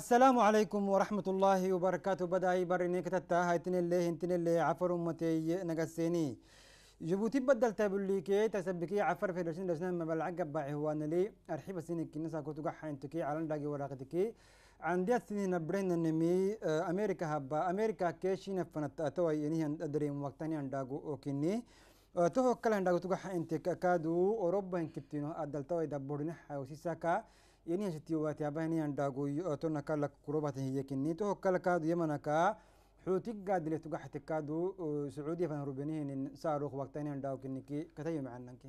السلام عليكم ورحمة الله وبركاته بدأي برنيك تتا هايتن اللي هنتن اللي عفر أمتي نقسيني جبوتي بدل تابولي كي تسبكي عفر في لسن لسن مبلع قبعي هو أنا لي أرحب سيني نسا كنتو قحا انتكي على لاقي وراقتكي عندي السنين برين النمي أمريكا هبا أمريكا كيشي نفنت أتوي إني أدريم وقتاني عنداقو أوكيني تهو كلا عنداقو تقحا انتك أكادو أوروبا انكتينو أدلتوي دبورني ساكا yeni asitti yogaati aba hini andaagu yootona kala kurobata hiyekinni to hokkala kaadu yamanaka حوتك قاد اللي تقع حتك قادو سعودية فنهربينين ساروخ وقتين هنداو كنكي كتايو معننك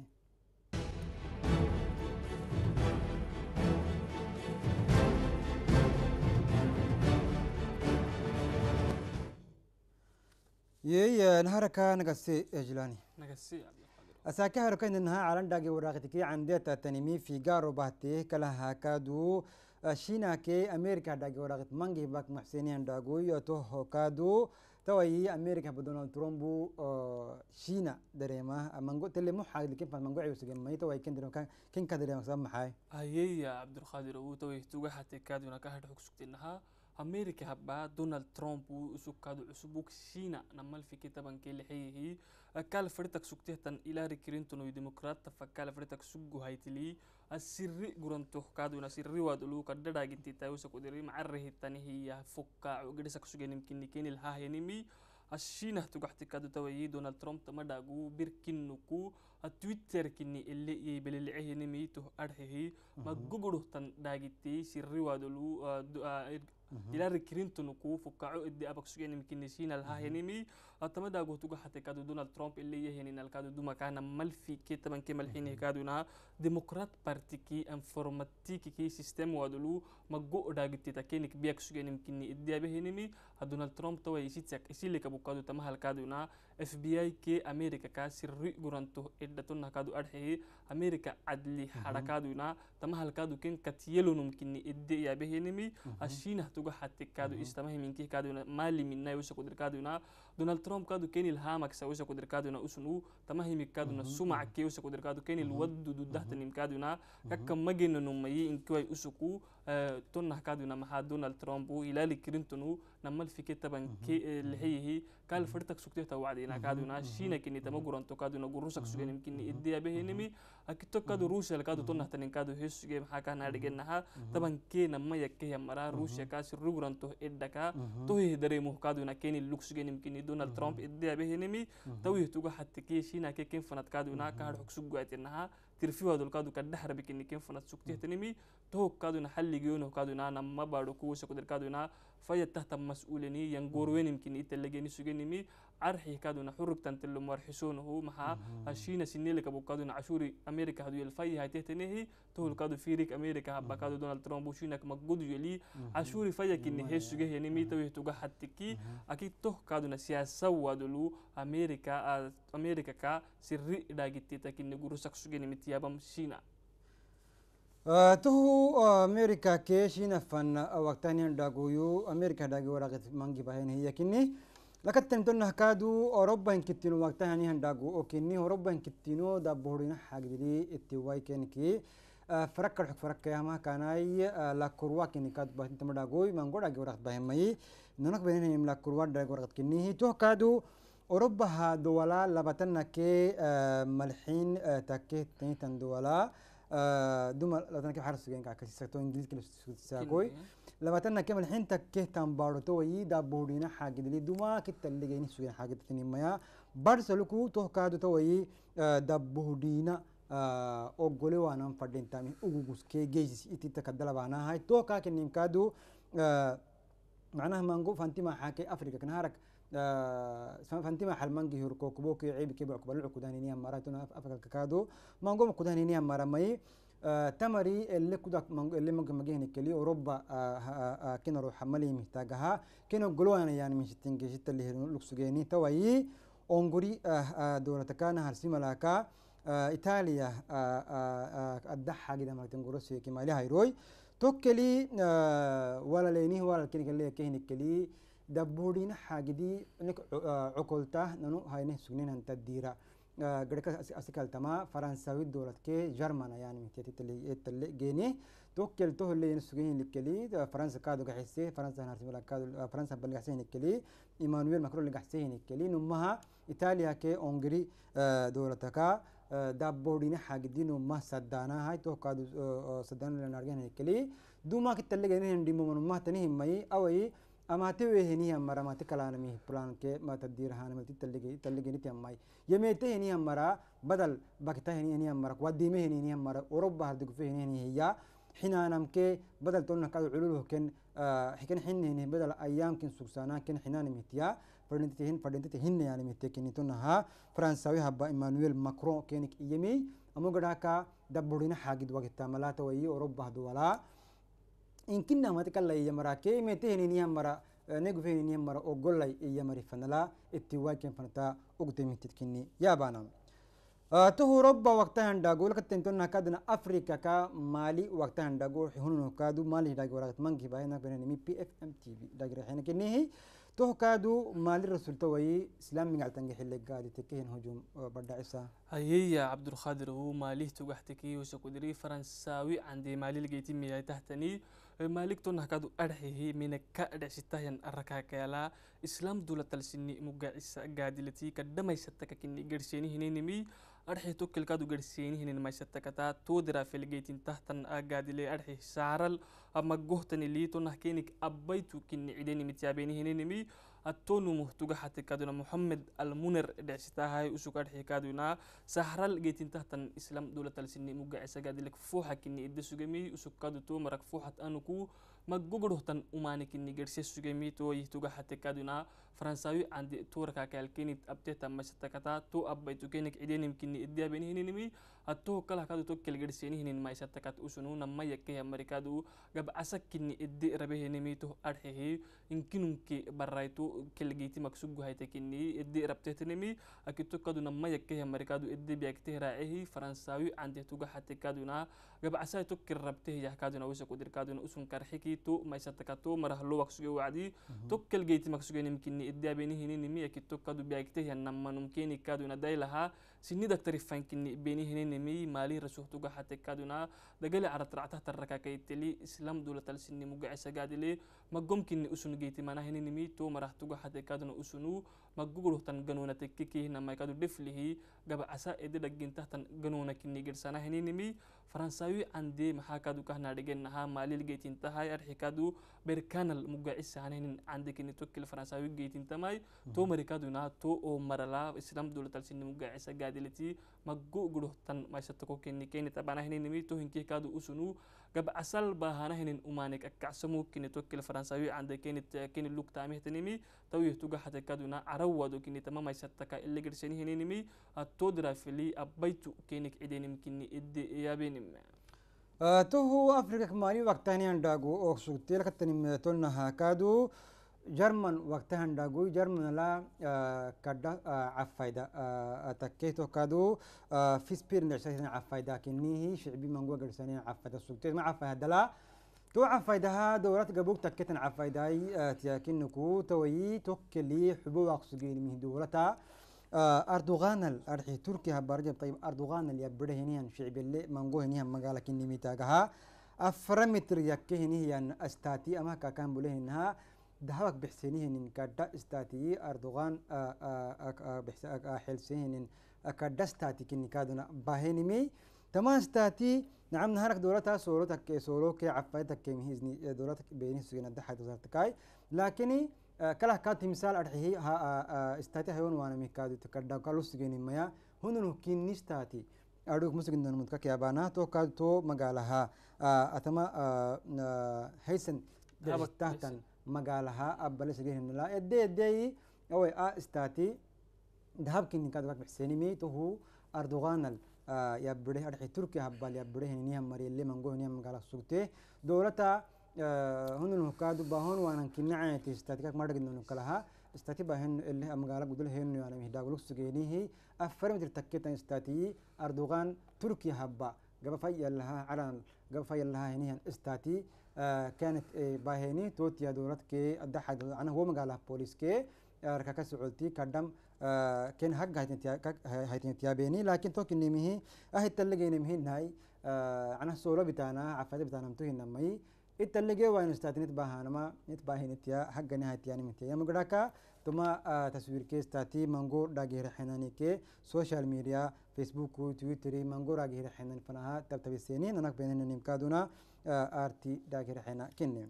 يي نهارك نقصي يا جلاني نقصي ಅಸಾಕ್ಯಾಹರಕೈನಹ ಅಲಂಡಾಗೆ ಉರಾಗತಿಕೆ ಅಂದೇತ ತನಿಮಿ ಫಿಗಾರೋ ಬಹತೆ ಕಲಹ ಹಾಕಾದು ಶೀನಾಕೆ ಅಮೇರಿಕ ಹಡ್ಡಾಗೆ ಉರಾಗತ್ ಮಂಗಿ ಬಾಕ್ ಮಹಸೇನಿ ಅಂಡಾಗು ಯೋತು ಹೊಕಾದು ತವಯಿ ಅಮೇರಿಕ ಬದೋನಲ್ ತುರೊಂಬು ಶೀನಾ ದರೇಮ ಮಂಗು ತೆಲ್ಲೆ ಮು ಹಾಗಲಿಕ್ಕೆ ಮಂಗು ಐಸುಗೆ ಮೈ ತವೈ ಕೆಂದಿರೋ ಕೆಂಕ ದರೇಮ ಸಹ ಮಹಾಯ್ ಅಯ್ಯಯ್ಯ ಅಬ್ದುಲ್ ಖಾದಿರ್ ಊ ತವೈ ತುಗ ಹತ್ತೆ ಕಾದುನ ಕಹಡ ಹೋಗ್ಸುಕ್ತಿನಹ ಅಮೇರಿಕ ಹಬ್ಬ ಡೊನಾಲ್ಡ್ ಟ್ರಂಪ್ ಉಸುಕಾದು ಉಸುಬುಕ್ ಶೀನಾ ನಮ್ಮಲ್ ಫಿಕಿ ತಬಂಕೆ ಲಿಹಿಹಿ كال فريتك سكته تن إلى ركرينتون وديمقراط فكال فريتك سجو هايتلي السري قرنتو كادونا سري وادلو كددا جنتي تاوسك ودري معره التنهي فكا وقدسك سجن يمكن نكين الهاهنمي الشينه تقحت كادو توي دونالد ترامب تمداغو بيركن نكو التويتر كني اللي يبل العهنمي تو أرهي ما جوجرو تن داجتي سري وادلو آه Uh-huh. Hillary Clinton kuu fukacay idii abaqsugeyn imkinisiina lahaynimi uh-huh. atamada gootuga Donald Trump ilayeen in alkaadu duma malxini uh-huh. kaaduna Democrat Party ki informatik ki system wadulu mago dhaagti takenik biaqsugeyn imkini idii abahinimi Donald Trump tawa isitsak isilika bukaadu tamahal kaaduna FBI America ka sirri guranto iddatuna kaadu America adli harakaaduna tamahal ken katiyelunum kini idii abahinimi تجا حتى كادو إستمه من كادو مالي من ناي وش كودر كادو نا دونالد ترامب كادو كيني الهام أكسا وش كودر كادو نا أسنو تمه من كادو نا سمع كي وش كودر كادو كيني الود دو دهت نيم كادو نا كم مجن نو مي إن كوي أسكو آه، تون هكادو نما حا دونالد ترامب وإلى لي كلينتون نما الفكرة تبان كي آه، اللي هي هي كان فرتك سكتة توعد إن هكادو نا شينا كني تما قران تكادو كادو نا قروشك سجين يمكن إديا به نمي أكتو كادو روسيا لكادو تون هتن كادو هيس جيم حكا نادي ها تبان كي نما يكيه مرا روسيا كاش روغران تو إدكا تو هي دري مه كادو نا كني لوكس جين يمكن دونالد ترامب إديا به نمي تويه توجا حتى كي شينا كي كين فنات كادو نا حكسو حكسوجات إنها tirfiwadolkadu kaddhaharbikinni ken fanat suktihatanimi tohokkaduna halligiyono kaduna namma baɗo kuwosakuder kaduna fayat tahta mas'uleni yangorwenimkini itellegeni sugenimi عرحي كادونا حرق تنتل مرحسون هو مها هشينا سنيل كابو كادونا عشوري أمريكا هدو الفاي هاي تهتنهي تقول كادو فيريك أمريكا هبا كادو دونالد ترامب وشينك مقود يلي عشوري فايا كني هيش جه يعني ميتة ميتا حتى كي أكيد توه كادونا سياسة وادلو أمريكا آه، أمريكا كا سري داقتي تاكيني قرسك سجيني متيابم آه، آه، شينا tuhu amerika ke shina fan awaktan yan dagoyo amerika dagi waraqit mangi bahen hiya kinni لكن تنتون هكادو أوروبا هنكتينو وقتها هني يعني هنداغو أوكي ني أوروبا هنكتينو دا بورينا حاجة اتواي كنكي آه، فرق الحك فرق يا ما كان أي آه، لا كروا كني كاد بحث تمر من غورا جورا بهم ماي نونك بين هني لا كروا دا غورا كني هي تو كادو أوروبا ها دولا لبتنا كي آه، ملحين تكيه تين تندولا دوما لبتنا كي حرسوين كاكسي سكتو إنجليز كنفسكو تساكوي labaatana kemal xinta kehtan baarotowai da boodina xaagidili duma kitan ligayni xaagidatinimaya barsaluku tohkaadotowai da boodina oggole waanan fadhintami uguguskee geysis itita kadalabaanahay tohkaa keninkaadu macnaha mango fantima xaake afrika kanaharak fantima halmangi hurko kuboke ceebike backubalucu afrika kakaado mango ma kudaniniya tamari ele kudak ele mag magehni kali Europa kina ro hamali mihtaagaha kina gulwana yani mishtinge shitali hiru luksugeni tawayi onguri dowlatakana harsimalaka إيطاليا الدحة جدا مرتين قرصي كما لها يروي توكلي ولا لينيه ولا كني كلي كهني كلي دبورين حاجدي نك عقلته ننو هاي نه سنين هن تديره غريكا أسكالتما فرنساوي دولة كي جرمانا يعني من تيتي تلي تلي جيني توكل توه اللي نسوقين لكلي فرنسا كادو قحسي فرنسا هنرتب لك كادو فرنسا بل قحسين لكلي إيمانويل ماكرون اللي قحسين لكلي نمها إيطاليا كي أونغري آه، دولتك آه، دابورين حاجدين وما سدانا هاي تو كادو آه، سدانا لنارجين لكلي دوما كتلي جيني هندي ممنوما تنهم مي أوي amate wehenihiammara matikalaanami pulanke matadirahanamati taligenitiammai yemete henihammara badal bakita henihammara kuwadime henihammara oroba hardigufo henihenihiya حنانمك بدل تقولنا كاد علوله كن آه كن حين هنا بدل أيام كن سكسانا كن حنان متيا فرنتتهن فرنتتهن يعني متى كن تونها فرنساوي هبا إيمانويل ماكرون كنك إيمي أمو قداكا دبورينا حاجد وقت تاملاتا ويي أوروبا دولا inkinna matikalla iyamara keimete heneniyamara negufe heneniyamara ogollay iyamari fanala itti waaken fanata ogutemihtitkinni yaabanam tuhu robba wakta handagol kattentonna kadna africa ka mali wakta handagol hihununo kadu mali hidagi waragat mangi bahenak benenimi pfmtv dagira henakinnihi توه كادو مال الرسول توي اسلام من عتنج حل قادي تكين هجوم برد عيسى هي يا عبد الخادر هو ماليه توجحتكي وسكودري فرنساوي عندي مالي لقيتي مياه تحتني maaligtoon hakadu adhaxihi mina ka adhexsitayan arakakeela islaam dulatalisini mugacisa gaadilatika dhamaysatakakinni garseenihininimi adhaxi tokkelkaadu garseenihinan maysatakataa toodira felgeytin tahtan agaadile adhaxi saaral ama gohtani liitonahkenik abbaytu kinni attonumu tugaxati kaduna moxamed almuner dhecitahay usugaadhii kaduna sahral geetintahtan islam dowlatalsini muga isagaadilik fuuxa kini idda sugami usugkaduto marag fuuxat anuku maggogodhohtan umaani kini gerse sugami tooyih tugaxati kaduna faransawi andi tuurka kaalkenid abtehta maysatakata tu ab baytukenik cidenimkini iddiyabenhininimi hatu kalahkadu to kelgedsenihinin maysatakata usununa mayakeya marikadu gab asakini iddi rabehinimi to adhehi inkinunki baraytu kelgeytimak suguhaytakini iddi rabtehtinimi akitukaduna mayakeya marikadu iddi biyaktehracehi faransawi andehtugahatekaduna gab asay tukir rabtehiyahkaduna wisakudirkaduna usunkarxiki tu maysatakatu marahluwak suge wacdi tukkelgeytimak sugenimkini ಇದ್ಯಾಬೆನಿ ಹಿನಿ ನಿಮಿ ಎಕಿತ್ತು ಕದು ಬ್ಯಾಗಿತೆ ಹೆಣ್ಣಮ್ಮನುಮ್ಕೆ ನಿಕ್ಕದು ನದೈಲಹ سنیده تریفان کنی بینی هنی نمی مالی رسوخت و گحت کدنا دگل عرض رعته ترکه کیتلی اسلام دولت السنی مجعس جادلی مگم کنی اسنوگیت من هنی نمی تو مرحت و گحت کدنا اسنو مگوگره تن جنون تککیه نمای کدوم دفلیه جب عسا ادی دگین تحتن جنون کنی گرسان هنی نمی فرانسوی عنده محاکد و که نرگن نه مالی لگیت انتهای ارحکادو بر کانال مجعس هنی عنده کنی تو کل فرانسوی گیت انتهای تو مرکادونا تو او مرلا اسلام دولت السنی مجعس جادلی دلتي مجو جروه تن ما يستكو كني كني تبعنا هني نمي تو هنكي كادو أسنو قب أصل بهانا هني أمانك أكعسمو كني توكل فرنساوي عند كني كني لوك تامه تنمي تو يهتوجا حتى كادو نا عروضو كني تمام ما يستكا اللي جرسني هني نمي تودرا فيلي أبيتو كنيك إدي نمكني إدي يا بينم تو هو أفريقيا كماني وقتها هني عندها جو أوكسو تيلك تنمي تولنا هكادو جرمن وقتها نداغوي جرمن لا كدا عفايدا تكيتو كادو في سبير نعشتين عفايدا كنيه شعبي من قوة قرسانين عفايدا سلطين ما عفايدا لا تو عفايدها دورات قبوك تكتن عفايداي تياكنكو توي توكلي حبوب أقصقين من دورتا أردوغان الأرحي تركيا برجب طيب أردوغان اللي يبره هنيان شعب اللي منقوه هنيان مقالة كني ميتاقها أفرمتر يكهنه يعني أستاتي أما كاكان بولهنها دهوك بحسينهن كدا استاتي أردوغان حلسيهن كدا استاتي كن كادنا باهنمي تمام استاتي نعم نهارك دولتها صورتك سولوك عفايتك كم هي دولتك بيني سجن الدحات وزارتكاي لكني كلا كات مثال أرحيه ها استاتي هون وانا ميكادو تكدا كلو سجن ميا هون نحكين نستاتي أردوك مسجن يا كيابانا تو كاد تو مقالها أتما هيسن دلتاتن مقالها أبلا سجيه النلا إدي إدي أو آ استاتي ذهب كن كادوك بحسيني مي تهو أردوغان يا بره أرحي تركيا هبال يا بره نيهم مري اللي منقول نيهم مقالها سوكتي دولتا هن الهكاد باهون وانا كنا عيتي استاتيكك مرق انه نكلها استاتي باهن اللي امغالا قدل هن يعني مهدا قلوك سجينيه افر متر تكيتا استاتي اردوغان تركيا هبا قبا فاي لها علان قبا فاي لها هنيهن استاتي كانت إيه، باهيني توتيا دولت كي أدحد أنا هو مقالة بوليس كي آه، ركاكا سعودتي كدم آه، كان حق هايتين تيابيني لكن توك نميه أهي تلقي نميه ناي آه، أنا سولو بتانا عفاتي بتانا متوهي نمي التلقي وين استاتنت باهانما نتباهنت يا حق نهايت يعني متي يا مقداكا ثم تصوير كي استاتي منغو داغي رحناني كي سوشيال ميديا فيسبوك وتويتر منغو داغي رحنان فنها تبتبسيني نانك بيننا نمكادونا aartii daakira xena kinne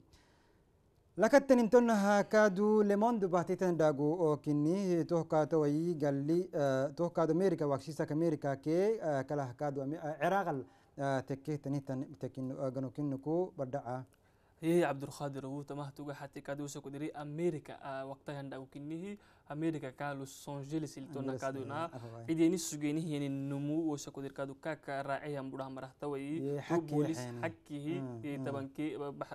lakkatten himtonna haakaadu lemondu bahtiten daagu ookinni tohkaato wayi galli tohkaado meerika waqsisaka meerika kee kala haakaadu ciraaqal tekkehtanihtan tekkin ganokinnuku badhaca يهي عبد القادر وتمهتوغا حتى كادوسا كدري أمريكا وقتها نداو كنيه america ka los angeles iltona kaduna cideni sugeynihiyani numu wasa kudirkadu kaka raaciyan budaha marahtawai bolis hakkihi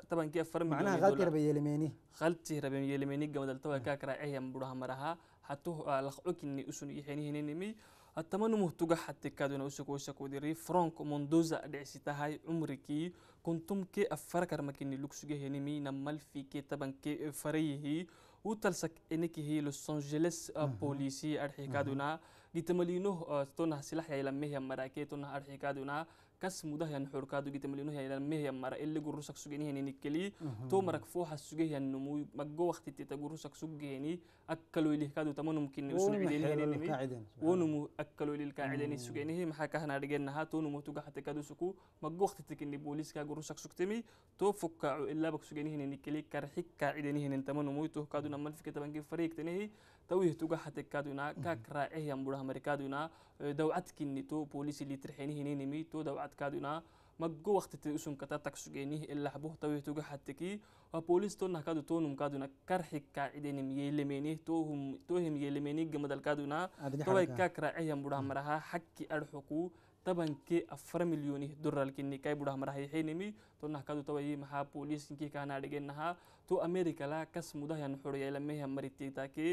tabanki afar milyan khalti rabe yelemeni khalti rabe yelemeni gamadaltawai kaka raaciyan budaha maraha hatu laqcukini usun yixenihininimi atamanumuhtuga xati kaduna usakoysakudiri frank mondoza dhicitahay cumrikii kuntumke afarakar makini lugsugehenimi namalfike tabanke farayihi utalsak inaki hi los angeles polisi arxikaduna ditamaliinoh tonah silax yailameha marake tonah arxikaduna كاس مده يعني حركة دو جيت مليونه يعني مه مرة اللي جروسك سجني يعني نكلي تو مرك فوح السجيه يعني نمو مجو وقت تيتا جروسك سجني أكلوا اللي كادو تمام ممكن يسوي اللي هني نمو ونمو أكلوا اللي الكاعدة يعني سجني هي محاكاة نارجين نها نمو توجه حتى كادو سكو مجو وقت تيتا كني بوليس كا جروسك سكتمي تو فك إلا بك هني نكلي كرحك كاعدة هني تمام نمو تو كادو نمل في كتبان فريق تنهي توجه توجه حتى كادونا كاكرا إيه يوم بره أمريكا دونا دوقت كني تو بوليس اللي ترحيني هني نمي تو دوقت كادونا ما جو وقت تقسم كتا تكسجيني إلا حبه توجه توجه حتى كي وبوليس اه، تو نهكاد تو نم كادونا كرح كعيد نمي يلميني تو هم تو هم يلميني جمد الكادونا تو كاكرا إيه يوم بره أمريكا حكي الحقوق tabankii afar milyuuni dolarkini kay buda marahay xinimi to nahkadu tawayi maha polisinki kana dhigenaha to america la kas mudahan xoriyayla meha marititaki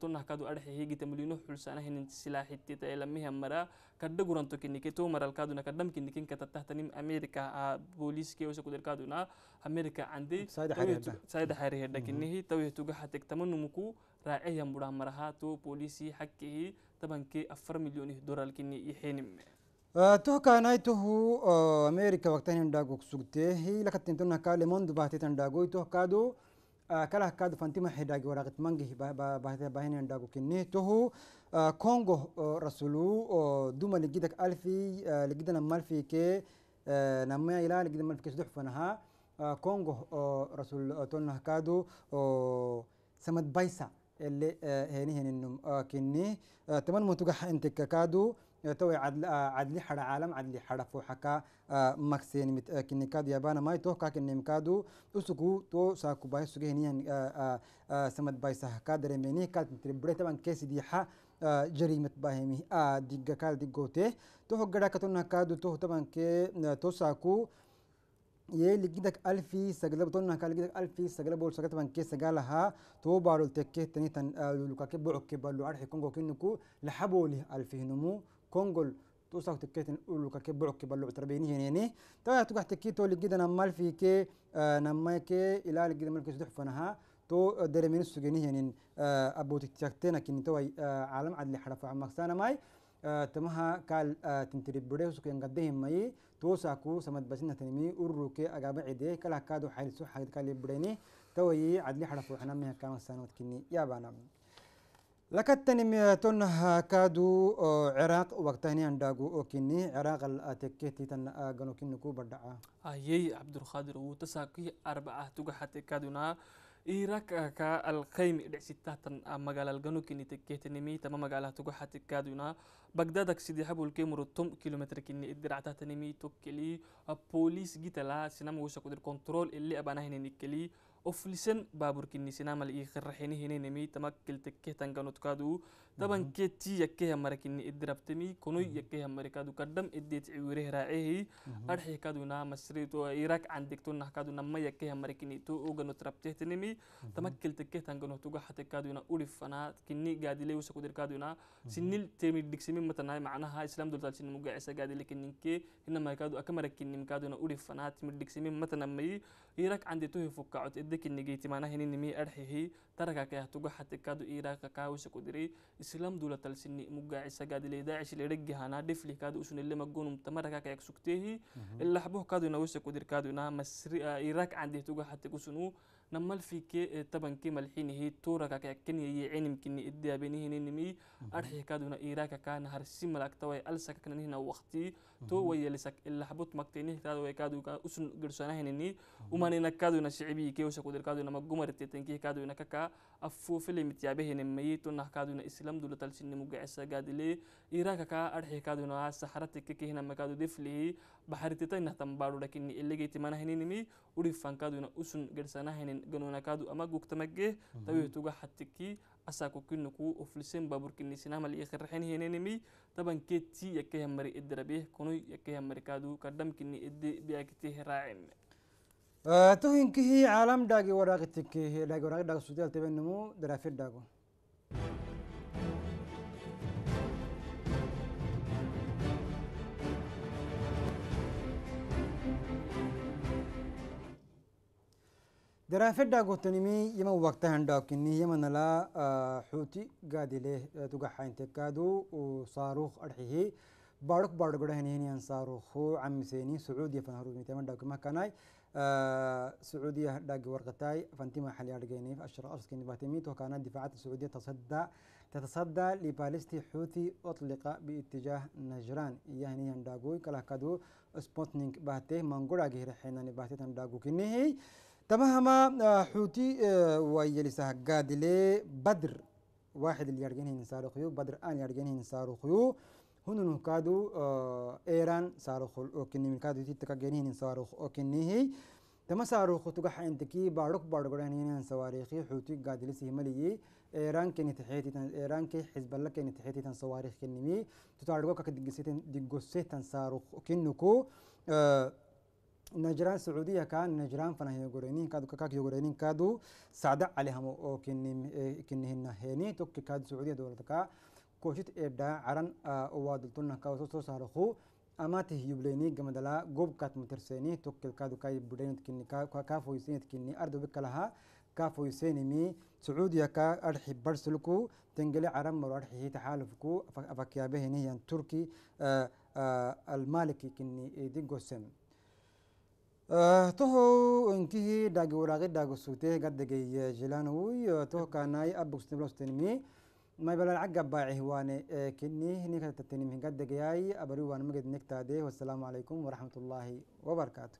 to nahkadu adhe higita milyuuno xulsana hinin silaaxitita ila meha mara kadda guranto kinike to maralkaduna kaddam kinikin katatahtanim america a poliski osa kuderkaduna america andi sayda xarihedha kinihi tawihtuga hategtamanumuku raaciyan buda maraha to polisi hakkihi tabankii afar milyuuni dolarkini iyo xinime tohkaanaituhu ameerika waqtan hindhaaguk sugtee hilakattintuna kaale mon dubaate tandhaagu tohkaadu kala hakaadu fantima hidhaagi waraqit mangi baahite baahin hindhaagu kinni tohu kongo rasulu duma ligidak alfi ligida namalfi ke namaya ila ligida malfi ke suduh fanaha kongo rasul tonna hakaadu samad baisa اللي هني هني كني تمن متوقع انت كادو توي عدل آه، عدلي حر عالم عدلي حرا فو حكا آه، مكسين مت آه، كنكاد يابانا ماي كاك كنمكادو اسكو تو ساكو باي سوغي هنيا سمت باي ساكا درميني كات تريبريتا بان كيس دي حا جريمة باهمي آ ديجا كال غوته توه غدا كتونا نكادو توه تبان كي تو ساكو ye ligidek alfi sagalab tonna ka ligidek alfi sagalab bol sagat ban ke sagalaha to barul tekke tani tan lukake buukke balu arhi kongo kinnuku lahaboli alfi numu كونغول توساك تكيتن أولو كاكي بعك بلو تربيني هنيني توا تقع تكي تو لجدا نمال في كي نمال كي إلى لجدا ملك سدح فنها تو درمين السجني هنين أبو تتكتنا كني تو عالم عدل حرف عمك سانا ماي تمها قال تنتري بريو سكو ينقدهم ماي توساكو سمد بسنة تنمي أورو كي أقابع عدي كلا كادو حيل سو حاجة كالي بريني يي عدل حرف وحنا مها كام سنوات كني يا بانام لكتنمية كادو عراق وقتاني عنداغو أوكيني عراق الأتكيتي تن آغانو كنكو بردعا أيي عبد الخادر وتساقي أربعة تقحت كادونا إيراك كا القيم دعسيتا تن آه، مقالة الغانو كني تكيتنمي تما مقالة تقحت كادونا بغدادك سيدي حبو الكيمرو توم كيلومتر كني إدرعتا تنمي توكلي آه، بوليس جيتلا سنام وش دير كنترول اللي أبانا هنا نكلي oflisen baaburkinisiina mal ii qirraxini hinenimi tamakkel tekkeh tanganotkaadu taban ketti yakkeha marakini idirabtemi konoy yakkeha marikaadu kaddam iddeet ciwireh raacehi adxihkaaduna masriito irak candegtonahkaadu nama yakkeha marakini to oganotrabtehtenimi tamakkel tekkeh tanganohtuga xatekaaduna ulifana kini gaadilewsakudirkaaduna sinil temidigsimi matanai macnaha islam doltalsinimugacisa gaadile kininke hina marikaadu akamarakkinimkaaduna ulifana timidigsimi matanamayi إيراك عندي توهي فكعت إدك النجيتي معناه إني نمي أرحيه ترك كه تجو حتى كادو إيراك كاوس كدري إسلام دولة تلسني مجا قاد لي داعش اللي رجع هنا دفلي كادو أسون اللي مجون متمرك كه سكتيه اللي حبوه كادو نوس كدري كادو نام مصر آه، إيراك عندي تجو حتى كوسنو نمال في كي طبعا كي ملحين هي تورا كا كن هي عين يمكن إدي هي نمي أرحي كادونا إيراك كان هرسي ملاك توي ألسك كان هنا وقتي تو ويا لسك إلا حبط مكتينه كادو كادو كان أسن قرشانه نني وما نينا كادونا شعبي كي وشكو در كادونا مقمر تتنكي كادونا كا أفو في اللي متيابه نمي تونا كادونا إسلام دولة تلسن مقعسة قادلي إيراك كا أرحي كادونا سحرتك كي هنا مكادو دفلي بحرتتين نهتم بارو لكن اللي جيت ما نهني نمي وريفان كادونا أسن قرشانه ganonakadu ama gugtamagee tawituga hatiki asakokinoku oflisen baburkinisinamali ikhirrexen henenimi tabankeeti yakahamari idirabeh konoy yakahamarikadu kadhamkini idi biakitih raacime tohinkihi caalam dhaagi waraaqitikihi dhaagi waraaqi dhaag sudiyal tabenimo darafil dhaago درافدا قوتنمي يما وقتها هندوكني يما نلا آه، حوتي قادي له آه، تقحين تكادو وصاروخ أرحيه بارك بارك غدا هني هني أنصاروخ عم سيني سعودية فنهروز ميتما داك ما كاناي آه، سعودية داك ورقتاي فانتما حالي أرجيني فأشرا أشرسكين تو كانت دفاعات السعودية تصدى تتصدى لبالستي حوثي أطلق باتجاه نجران يعني هنداغوي كلا كادو سبوتنينك باته مانغورا غير حيناني باته هنداغو كنهي تما هما آه، حوتي آه، ويلسا قادلي بدر واحد اللي يرجين هين سارو خيو بدر آن يرجين هين سارو خيو هنا نكادو آه، إيران سارو خل أوكني من كادو تيتكا جين هين سارو أوكني هي تما سارو خو تجا حين تكي بارك بارك غران هين سواريخي حوتي قادلي سهملي إيران كني تحيتي تن إيران كي حزب الله كني تحيتي تن صواريخ كنمي تتعرضوا كدقسيتن دقسيتن سارو كنكو أه najraan sacuudiya kaan najraan fanahyo goreyninkaadu kakakyo goreyninkaadu sacda calihamo oo kinihinaheeni eh, tokki kaadu sacuudiya dowladka kooshit ee caran ah, waa soo saarku amati yubleni gamadala goobkaad matirseni tokkilkaadu kaa budhenidkini kaa arxi barsilku tengele caran maro arxihi taxaalufku afakyaabaheniyan turki eh, eh, almaliki kini idigosem toho inkihi dagi wuraqi dago sugte gaddegey jilanawi toho kanai abugstiblostenimi maybalalcag gabbaaci waane kini nikatatenimi gaddegeyai abari waan maged negtaade wasalaamu alaikum waraxmatullaahi wabarakaatu